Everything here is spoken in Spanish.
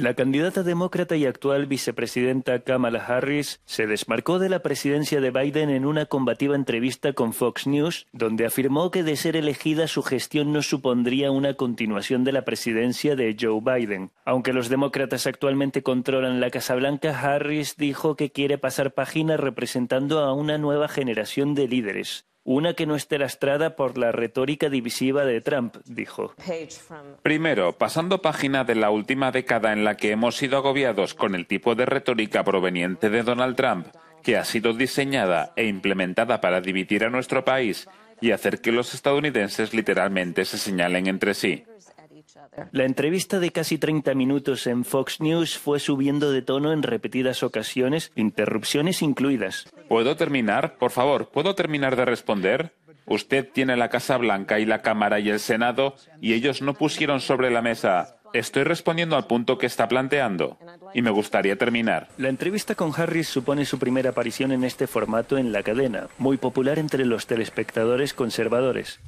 La candidata demócrata y actual vicepresidenta Kamala Harris se desmarcó de la presidencia de Biden en una combativa entrevista con Fox News, donde afirmó que de ser elegida su gestión no supondría una continuación de la presidencia de Joe Biden. Aunque los demócratas actualmente controlan la Casa Blanca, Harris dijo que quiere pasar página representando a una nueva generación de líderes una que no esté lastrada por la retórica divisiva de Trump, dijo. Primero, pasando página de la última década en la que hemos sido agobiados con el tipo de retórica proveniente de Donald Trump, que ha sido diseñada e implementada para dividir a nuestro país y hacer que los estadounidenses literalmente se señalen entre sí. La entrevista de casi 30 minutos en Fox News fue subiendo de tono en repetidas ocasiones, interrupciones incluidas. ¿Puedo terminar? Por favor, ¿puedo terminar de responder? Usted tiene la Casa Blanca y la Cámara y el Senado y ellos no pusieron sobre la mesa. Estoy respondiendo al punto que está planteando y me gustaría terminar. La entrevista con Harris supone su primera aparición en este formato en la cadena, muy popular entre los telespectadores conservadores.